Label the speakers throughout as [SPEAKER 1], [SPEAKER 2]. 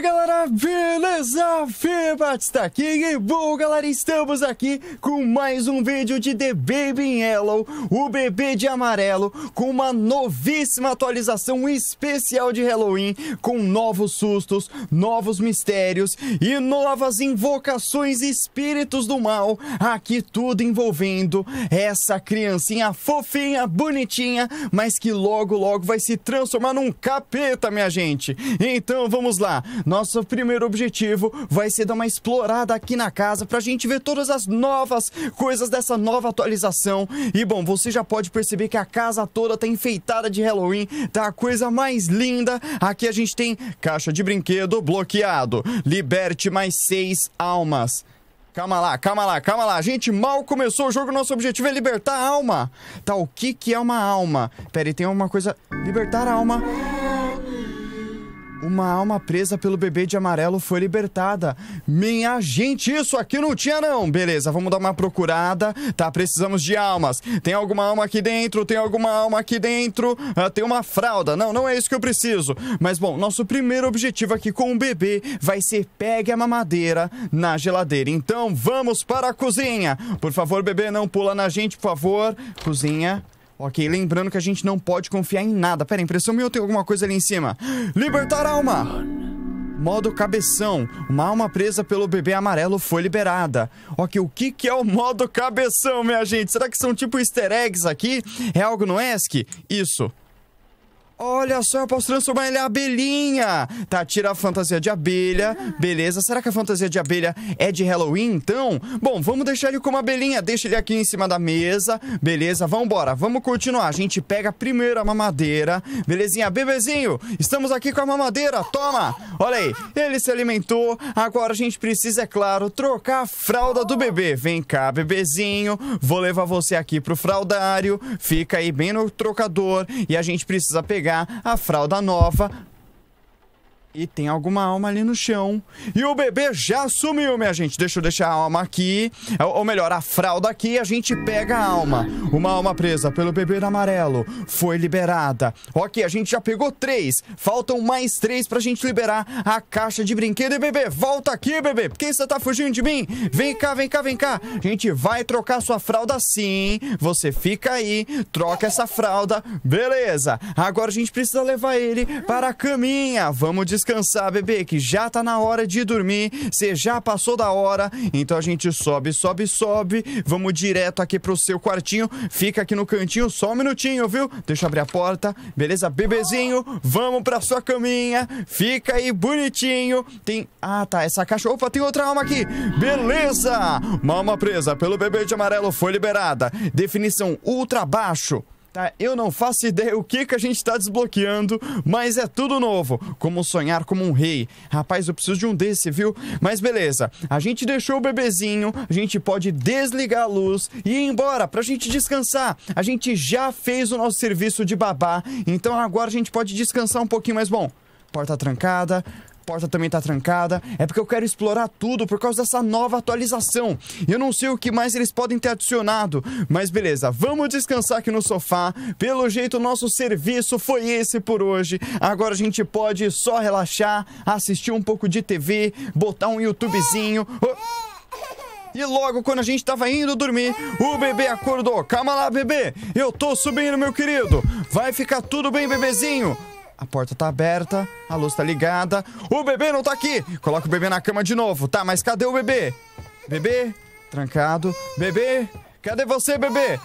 [SPEAKER 1] galera, beleza? Fê Batista tá aqui e bom, galera, estamos aqui com mais um vídeo de The Baby in Yellow, o bebê de amarelo, com uma novíssima atualização especial de Halloween, com novos sustos, novos mistérios e novas invocações espíritos do mal, aqui tudo envolvendo essa criancinha fofinha, bonitinha, mas que logo, logo vai se transformar num capeta, minha gente. Então, vamos lá. Nosso primeiro objetivo vai ser dar uma explorada aqui na casa pra gente ver todas as novas coisas dessa nova atualização. E bom, você já pode perceber que a casa toda tá enfeitada de Halloween, tá a coisa mais linda. Aqui a gente tem caixa de brinquedo bloqueado. Liberte mais seis almas. Calma lá, calma lá, calma lá. Gente, mal começou o jogo, nosso objetivo é libertar a alma. Tá, o que que é uma alma? Pera aí, tem alguma coisa... Libertar a alma... Uma alma presa pelo bebê de amarelo foi libertada. Minha gente, isso aqui não tinha não. Beleza, vamos dar uma procurada, tá? Precisamos de almas. Tem alguma alma aqui dentro? Tem alguma alma aqui dentro? Ah, tem uma fralda. Não, não é isso que eu preciso. Mas bom, nosso primeiro objetivo aqui com o bebê vai ser pegue a mamadeira na geladeira. Então vamos para a cozinha. Por favor, bebê, não pula na gente, por favor. Cozinha. Ok, lembrando que a gente não pode confiar em nada. Pera, impressão minha ou tem alguma coisa ali em cima? Libertar alma! Modo cabeção. Uma alma presa pelo bebê amarelo foi liberada. Ok, o que, que é o modo cabeção, minha gente? Será que são tipo easter eggs aqui? É algo no ESC? Isso. Olha só, eu posso transformar ele em abelhinha. Tá, tira a fantasia de abelha. Beleza. Será que a fantasia de abelha é de Halloween, então? Bom, vamos deixar ele como abelhinha. Deixa ele aqui em cima da mesa. Beleza, vambora. Vamos continuar. A gente pega primeiro a mamadeira. Belezinha, bebezinho. Estamos aqui com a mamadeira. Toma. Olha aí. Ele se alimentou. Agora a gente precisa, é claro, trocar a fralda do bebê. Vem cá, bebezinho. Vou levar você aqui pro fraldário. Fica aí bem no trocador. E a gente precisa pegar a fralda nova e tem alguma alma ali no chão. E o bebê já sumiu, minha gente. Deixa eu deixar a alma aqui. Ou melhor, a fralda aqui e a gente pega a alma. Uma alma presa pelo bebê amarelo. Foi liberada. Ok, a gente já pegou três. Faltam mais três pra gente liberar a caixa de brinquedo. E bebê, volta aqui, bebê. Por que você tá fugindo de mim? Vem cá, vem cá, vem cá. A gente vai trocar sua fralda sim. Você fica aí, troca essa fralda. Beleza. Agora a gente precisa levar ele para a caminha. Vamos de descansar, bebê, que já tá na hora de dormir, você já passou da hora, então a gente sobe, sobe, sobe, vamos direto aqui pro seu quartinho, fica aqui no cantinho só um minutinho, viu? Deixa eu abrir a porta, beleza, bebezinho, vamos pra sua caminha, fica aí bonitinho, tem... Ah, tá, essa caixa... Opa, tem outra alma aqui, beleza! Uma alma presa pelo bebê de amarelo foi liberada, definição ultra baixo, ah, eu não faço ideia o que, que a gente está desbloqueando, mas é tudo novo. Como sonhar como um rei. Rapaz, eu preciso de um desse, viu? Mas beleza, a gente deixou o bebezinho, a gente pode desligar a luz e ir embora pra gente descansar. A gente já fez o nosso serviço de babá, então agora a gente pode descansar um pouquinho mais. Bom, porta trancada, porta também tá trancada. É porque eu quero explorar tudo por causa dessa nova atualização. Eu não sei o que mais eles podem ter adicionado, mas beleza, vamos descansar aqui no sofá. Pelo jeito, nosso serviço foi esse por hoje. Agora a gente pode só relaxar, assistir um pouco de TV, botar um YouTubezinho. E logo quando a gente tava indo dormir, o bebê acordou. Calma lá, bebê. Eu tô subindo, meu querido. Vai ficar tudo bem, bebezinho. A porta tá aberta, a luz tá ligada. O bebê não tá aqui! Coloca o bebê na cama de novo. Tá, mas cadê o bebê? Bebê? Trancado. Bebê? Cadê você, bebê?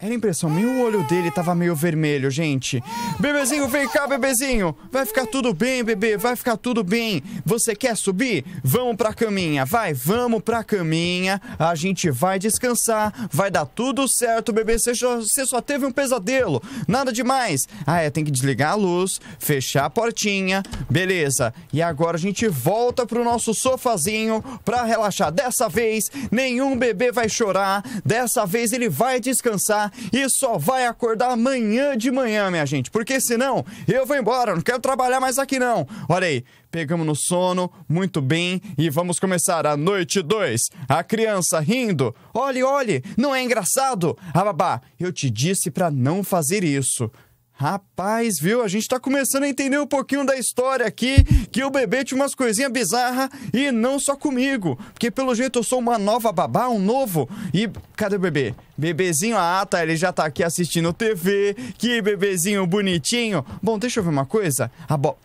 [SPEAKER 1] Era impressão minha, o olho dele tava meio vermelho, gente. Bebezinho, vem cá, bebezinho. Vai ficar tudo bem, bebê, vai ficar tudo bem. Você quer subir? Vamos pra caminha, vai, vamos pra caminha. A gente vai descansar, vai dar tudo certo, bebê. Você, já, você só teve um pesadelo, nada demais. Ah, é, tem que desligar a luz, fechar a portinha. Beleza, e agora a gente volta pro nosso sofazinho pra relaxar. Dessa vez, nenhum bebê vai chorar. Dessa vez, ele vai descansar e só vai acordar amanhã de manhã, minha gente, porque senão eu vou embora, não quero trabalhar mais aqui não. Olha aí, pegamos no sono, muito bem, e vamos começar a noite 2. A criança rindo. Olhe, olhe, não é engraçado? Ah, babá, eu te disse para não fazer isso. Rapaz, viu? A gente tá começando a entender um pouquinho da história aqui, que o bebê tinha umas coisinhas bizarras e não só comigo. Porque pelo jeito eu sou uma nova babá, um novo. E cadê o bebê? Bebezinho, ah tá, ele já tá aqui assistindo TV. Que bebezinho bonitinho. Bom, deixa eu ver uma coisa. A bo...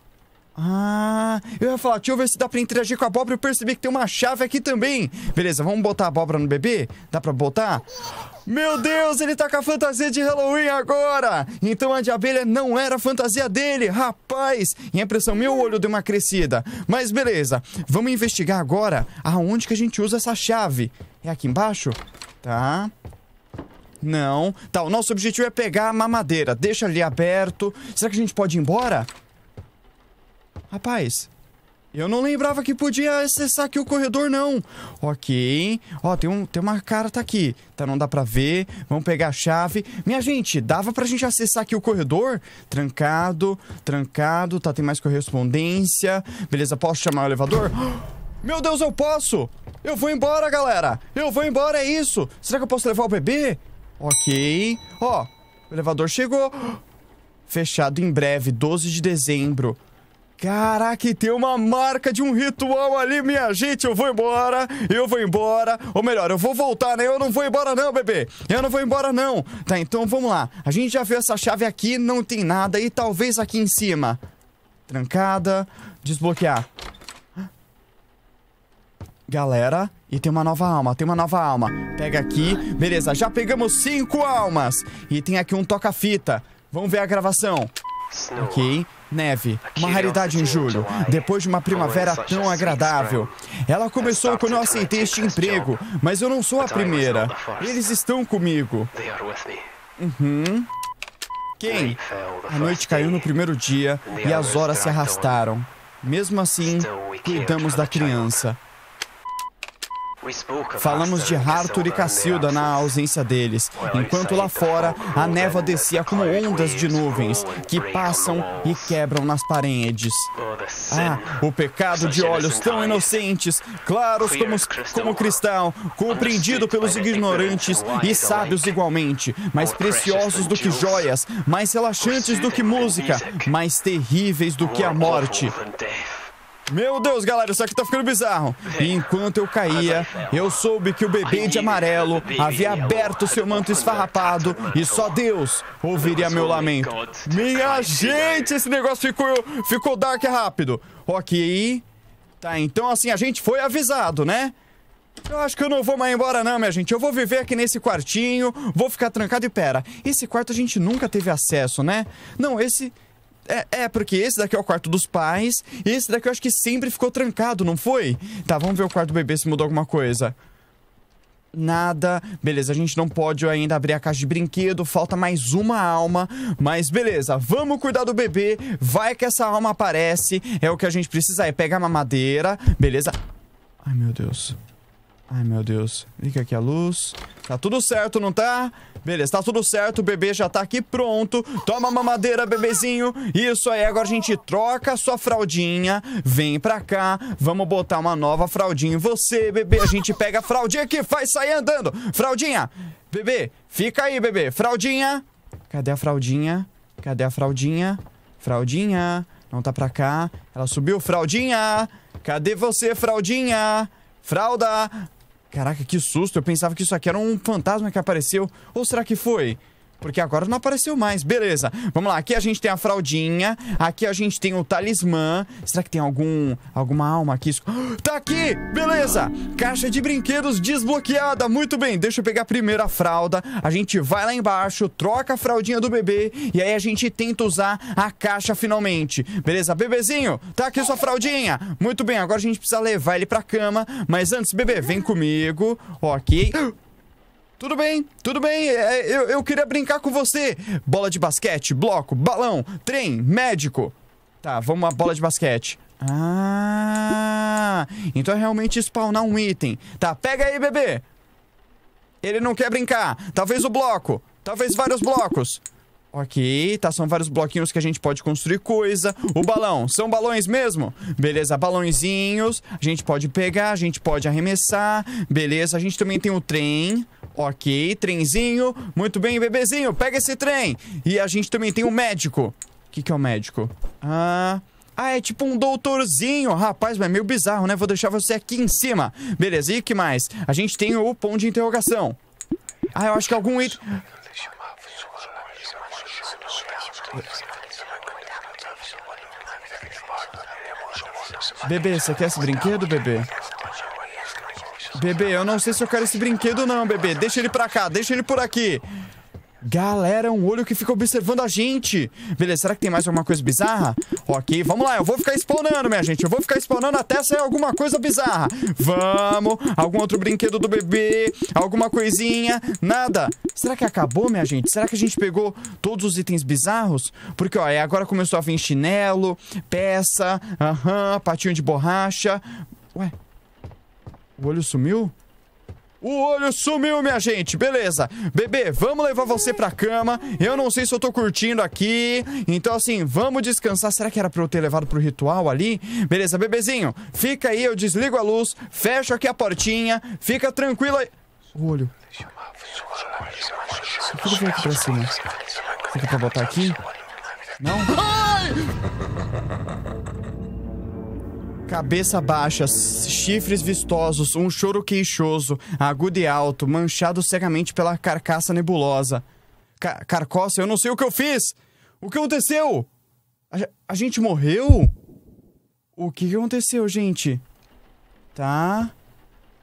[SPEAKER 1] Ah, eu ia falar, deixa eu ver se dá pra interagir com a abóbora. Eu percebi que tem uma chave aqui também. Beleza, vamos botar a abóbora no bebê? Dá pra botar? Meu Deus, ele tá com a fantasia de Halloween agora! Então a de abelha não era a fantasia dele, rapaz! a impressão meu, o olho deu uma crescida. Mas beleza, vamos investigar agora aonde que a gente usa essa chave. É aqui embaixo? Tá. Não. Tá, o nosso objetivo é pegar a mamadeira. Deixa ali aberto. Será que a gente pode ir embora? Rapaz, eu não lembrava que podia acessar aqui o corredor, não. Ok. Ó, tem, um, tem uma cara tá aqui. Tá, não dá pra ver. Vamos pegar a chave. Minha gente, dava pra gente acessar aqui o corredor? Trancado, trancado. Tá, tem mais correspondência. Beleza, posso chamar o elevador? Meu Deus, eu posso! Eu vou embora, galera! Eu vou embora, é isso! Será que eu posso levar o bebê? Ok. Ó, o elevador chegou. Fechado em breve, 12 de dezembro. Caraca, tem uma marca de um ritual ali, minha gente. Eu vou embora, eu vou embora. Ou melhor, eu vou voltar, né? Eu não vou embora não, bebê. Eu não vou embora não. Tá, então vamos lá. A gente já viu essa chave aqui, não tem nada. E talvez aqui em cima. Trancada. Desbloquear. Galera, e tem uma nova alma, tem uma nova alma. Pega aqui. Beleza, já pegamos cinco almas. E tem aqui um toca-fita. Vamos ver a gravação. Ok neve, uma raridade em julho, depois de uma primavera tão é agradável. Ela começou quando eu é aceitei este emprego, mas eu não sou a primeira. Eles estão comigo. Uhum. Quem? A noite caiu no primeiro dia e as horas se arrastaram. Mesmo assim, cuidamos da criança.
[SPEAKER 2] Falamos de Arthur e Cacilda na ausência deles, enquanto lá fora a neva descia como
[SPEAKER 1] ondas de nuvens que passam e quebram nas paredes. Ah, o pecado de olhos tão inocentes, claros como, como cristal, compreendido pelos ignorantes e sábios igualmente, mais preciosos do que joias, mais relaxantes do que música, mais terríveis do que a morte. Meu Deus, galera, isso aqui tá ficando bizarro. E é. enquanto eu caía, é eu soube que o bebê de amarelo havia aberto seu manto esfarrapado e só Deus ouviria meu oh lamento. Minha gente, esse negócio ficou, ficou dark rápido. Ok. Tá, então assim, a gente foi avisado, né? Eu acho que eu não vou mais embora não, minha gente. Eu vou viver aqui nesse quartinho, vou ficar trancado e pera. Esse quarto a gente nunca teve acesso, né? Não, esse é, é, porque esse daqui é o quarto dos pais. E esse daqui eu acho que sempre ficou trancado, não foi? Tá, vamos ver o quarto do bebê se mudou alguma coisa. Nada. Beleza, a gente não pode ainda abrir a caixa de brinquedo. Falta mais uma alma. Mas beleza, vamos cuidar do bebê. Vai que essa alma aparece. É o que a gente precisa. É pega a mamadeira. Beleza. Ai, meu Deus. Ai, meu Deus. Liga aqui a luz. Tá tudo certo, não tá? Beleza, tá tudo certo. O bebê já tá aqui pronto. Toma mamadeira, bebezinho. Isso aí, agora a gente troca a sua fraldinha. Vem pra cá. Vamos botar uma nova fraldinha em você, bebê. A gente pega a fraldinha que faz sair andando. Fraldinha, bebê, fica aí, bebê. Fraldinha. Cadê a fraldinha? Cadê a fraldinha? Fraldinha. Não tá pra cá. Ela subiu, fraldinha. Cadê você, fraldinha? Fralda, Caraca, que susto! Eu pensava que isso aqui era um fantasma que apareceu. Ou será que foi? porque agora não apareceu mais. Beleza, vamos lá. Aqui a gente tem a fraldinha, aqui a gente tem o talismã. Será que tem algum alguma alma aqui? Tá aqui! Beleza! Caixa de brinquedos desbloqueada. Muito bem, deixa eu pegar a primeira fralda. A gente vai lá embaixo, troca a fraldinha do bebê e aí a gente tenta usar a caixa finalmente. Beleza, bebezinho, tá aqui sua fraldinha. Muito bem, agora a gente precisa levar ele pra cama. Mas antes, bebê, vem comigo. Ok. Tudo bem, tudo bem, é, eu, eu queria brincar com você. Bola de basquete, bloco, balão, trem, médico. Tá, vamos a bola de basquete. Ah, então é realmente spawnar um item. Tá, pega aí, bebê. Ele não quer brincar. Talvez o bloco. Talvez vários blocos. Ok, tá, são vários bloquinhos que a gente pode construir coisa. O balão, são balões mesmo? Beleza, balãozinhos, a gente pode pegar, a gente pode arremessar, beleza. A gente também tem o trem, ok, trenzinho. Muito bem, bebezinho, pega esse trem. E a gente também tem o médico. O que, que é o médico? Ah... Ah, é tipo um doutorzinho. Rapaz, mas é meio bizarro, né? Vou deixar você aqui em cima. Beleza, e que mais? A gente tem o ponto de interrogação. Ah, eu acho que algum item... Bebê, você quer esse brinquedo, bebê? Bebê, eu não sei se eu quero esse brinquedo não, bebê. Deixa ele pra cá, deixa ele por aqui. Galera, é um olho que fica observando a gente. Beleza, será que tem mais alguma coisa bizarra? ok, vamos lá. Eu vou ficar spawnando, minha gente. Eu vou ficar spawnando até sair alguma coisa bizarra. Vamos. Algum outro brinquedo do bebê. Alguma coisinha. Nada. Será que acabou, minha gente? Será que a gente pegou todos os itens bizarros? Porque, ó, é, agora começou a vir chinelo, peça, aham, patinho de borracha. Ué, o olho sumiu? O olho sumiu, minha gente. Beleza. Bebê, vamos levar você pra cama. Eu não sei se eu tô curtindo aqui. Então, assim, vamos descansar. Será que era pra eu ter levado pro ritual ali? Beleza, bebezinho. Fica aí, eu desligo a luz, fecho aqui a portinha. Fica tranquilo aí. O olho. Isso eu veio aqui pra cima. Será que é pra botar aqui? Não? Ai! cabeça baixa, chifres vistosos, um choro queixoso, agudo e alto, manchado cegamente pela carcaça nebulosa. Ca carcoça, eu não sei o que eu fiz! O que aconteceu? A, a gente morreu? O que aconteceu, gente? Tá.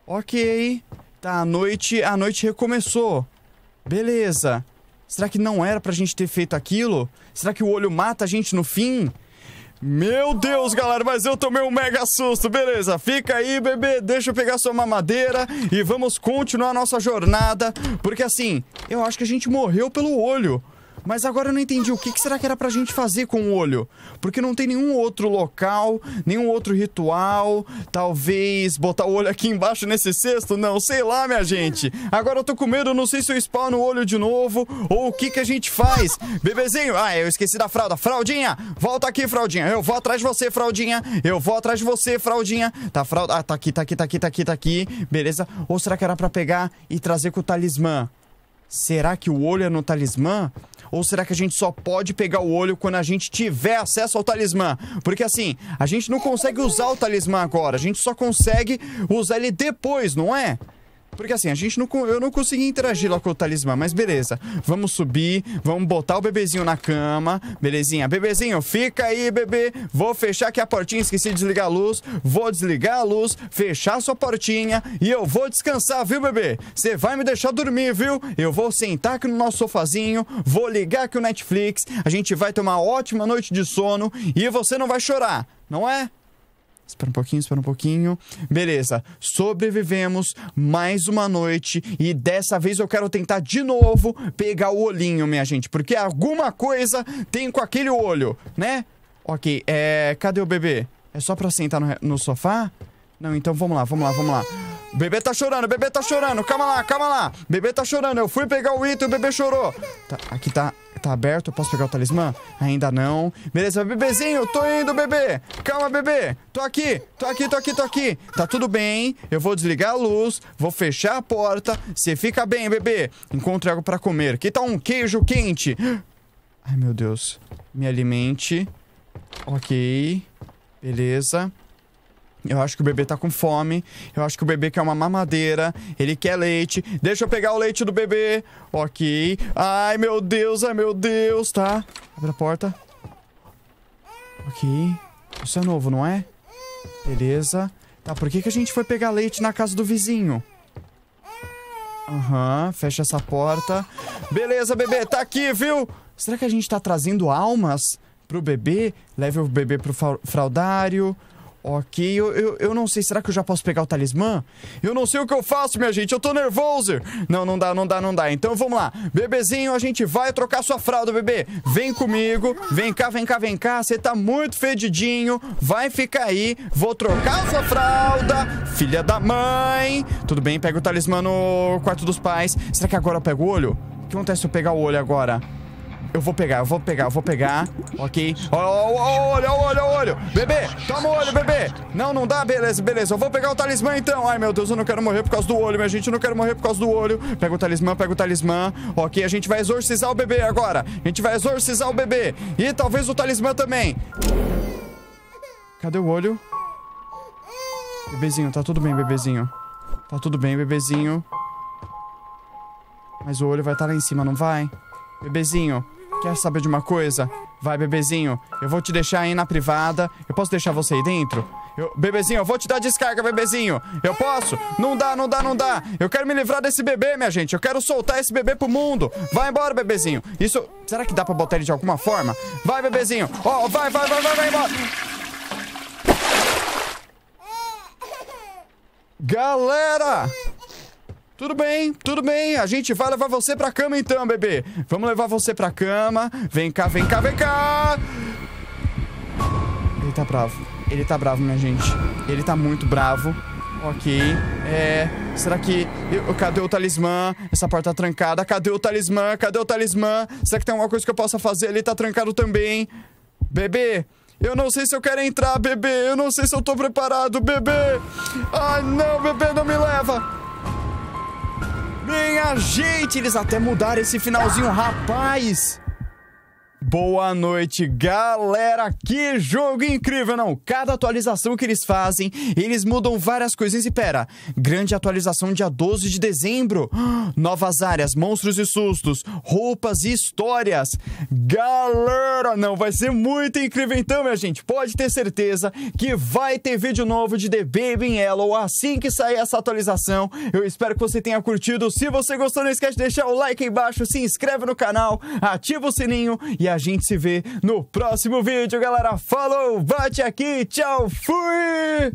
[SPEAKER 1] Ok. Tá, a noite, a noite recomeçou. Beleza. Será que não era pra gente ter feito aquilo? Será que o olho mata a gente no fim? Meu Deus, galera, mas eu tomei um mega susto. Beleza, fica aí, bebê. Deixa eu pegar sua mamadeira e vamos continuar a nossa jornada. Porque assim, eu acho que a gente morreu pelo olho. Mas agora eu não entendi o que, que será que era pra gente fazer com o olho? Porque não tem nenhum outro local, nenhum outro ritual. Talvez botar o olho aqui embaixo nesse cesto? Não, sei lá, minha gente. Agora eu tô com medo, não sei se eu spawno o olho de novo ou o que que a gente faz. Bebezinho, ah, eu esqueci da fralda. Fraldinha, volta aqui, fraldinha. Eu vou atrás de você, fraldinha. Eu vou atrás de você, fraldinha. Tá, fralda. Ah, tá aqui, tá aqui, tá aqui, tá aqui, tá aqui. Beleza. Ou será que era pra pegar e trazer com o talismã? Será que o olho é no talismã? Ou será que a gente só pode pegar o olho quando a gente tiver acesso ao talismã? Porque assim, a gente não consegue usar o talismã agora, a gente só consegue usar ele depois, não é? Porque assim, a gente não, eu não consegui interagir lá com o talismã, mas beleza. Vamos subir, vamos botar o bebezinho na cama, belezinha. Bebezinho, fica aí, bebê. Vou fechar aqui a portinha, esqueci de desligar a luz. Vou desligar a luz, fechar a sua portinha e eu vou descansar, viu, bebê? Você vai me deixar dormir, viu? Eu vou sentar aqui no nosso sofazinho, vou ligar aqui o Netflix, a gente vai ter uma ótima noite de sono e você não vai chorar, não é? Espera um pouquinho, espera um pouquinho. Beleza, sobrevivemos mais uma noite e dessa vez eu quero tentar de novo pegar o olhinho, minha gente, porque alguma coisa tem com aquele olho, né? Ok, é. Cadê o bebê? É só pra sentar no, no sofá? Não, então vamos lá, vamos lá, vamos lá. O bebê tá chorando, o bebê tá chorando, calma lá, calma lá. O bebê tá chorando, eu fui pegar o item e o bebê chorou. Tá, aqui tá Tá aberto, eu posso pegar o talismã? Ainda não. Beleza, bebezinho, tô indo, bebê. Calma, bebê. Tô aqui, tô aqui, tô aqui, tô aqui. Tá tudo bem. Eu vou desligar a luz, vou fechar a porta. Você fica bem, bebê. Encontre algo para comer. Que tá um queijo quente? Ai, meu Deus. Me alimente. Ok. Beleza. Eu acho que o bebê tá com fome. Eu acho que o bebê quer uma mamadeira. Ele quer leite. Deixa eu pegar o leite do bebê. Ok. Ai, meu Deus, ai, meu Deus, tá? Abre a porta. Ok. Isso é novo, não é? Beleza. Tá, por que, que a gente foi pegar leite na casa do vizinho? Aham, uhum, fecha essa porta. Beleza, bebê, tá aqui, viu? Será que a gente tá trazendo almas pro bebê? Leve o bebê pro fraudário. Ok, eu, eu, eu, não sei, será que eu já posso pegar o talismã? Eu não sei o que eu faço, minha gente, eu tô nervoso! Não, não dá, não dá, não dá. Então vamos lá, bebezinho, a gente vai trocar sua fralda, bebê! Vem comigo, vem cá, vem cá, vem cá, você tá muito fedidinho, vai ficar aí, vou trocar sua fralda, filha da mãe! Tudo bem, pega o talismã no quarto dos pais. Será que agora eu pego o olho? O que acontece se eu pegar o olho agora? Eu vou pegar, eu vou pegar, eu vou pegar. Ok. Olha o olho, olha o olho. Bebê, toma o olho, bebê. Não, não dá. Beleza, beleza. Eu vou pegar o talismã então. Ai, meu Deus, eu não quero morrer por causa do olho, minha gente. Eu não quero morrer por causa do olho. Pega o talismã, pega o talismã. Ok, a gente vai exorcizar o bebê agora. A gente vai exorcizar o bebê. E talvez o talismã também. Cadê o olho? Bebezinho, tá tudo bem, bebezinho. Tá tudo bem, bebezinho. Mas o olho vai estar tá lá em cima, não vai? Bebezinho, Quer saber de uma coisa? Vai, bebezinho. Eu vou te deixar aí na privada. Eu posso deixar você aí dentro? Eu, bebezinho, eu vou te dar descarga, bebezinho. Eu posso? Não dá, não dá, não dá. Eu quero me livrar desse bebê, minha gente. Eu quero soltar esse bebê pro mundo. Vai embora, bebezinho. Isso. Será que dá pra botar ele de alguma forma? Vai, bebezinho. Ó, oh, vai, vai, vai, vai, vai embora. Galera! Tudo bem, tudo bem. A gente vai levar você pra cama então, bebê. Vamos levar você pra cama. Vem cá, vem cá, vem cá. Ele tá bravo. Ele tá bravo, minha gente. Ele tá muito bravo. Ok. É. Será que. Eu, cadê o talismã? Essa porta tá trancada. Cadê o talismã? Cadê o talismã? Será que tem alguma coisa que eu possa fazer? Ele tá trancado também. Bebê, eu não sei se eu quero entrar, bebê. Eu não sei se eu tô preparado, bebê. Ai, não, bebê, não me leva. Minha gente, eles até mudaram esse finalzinho, rapaz. Boa noite, galera! Que jogo incrível, não? Cada atualização que eles fazem, eles mudam várias coisas. E pera, grande atualização dia 12 de dezembro. Novas áreas, monstros e sustos, roupas e histórias. Galera, não, vai ser muito incrível então, minha gente. Pode ter certeza que vai ter vídeo novo de The Baby in Yellow assim que sair essa atualização. Eu espero que você tenha curtido. Se você gostou, não esquece de deixar o like aí embaixo, se inscreve no canal, ativa o sininho e a gente se vê no próximo vídeo, galera. Falou, bate aqui, tchau, fui!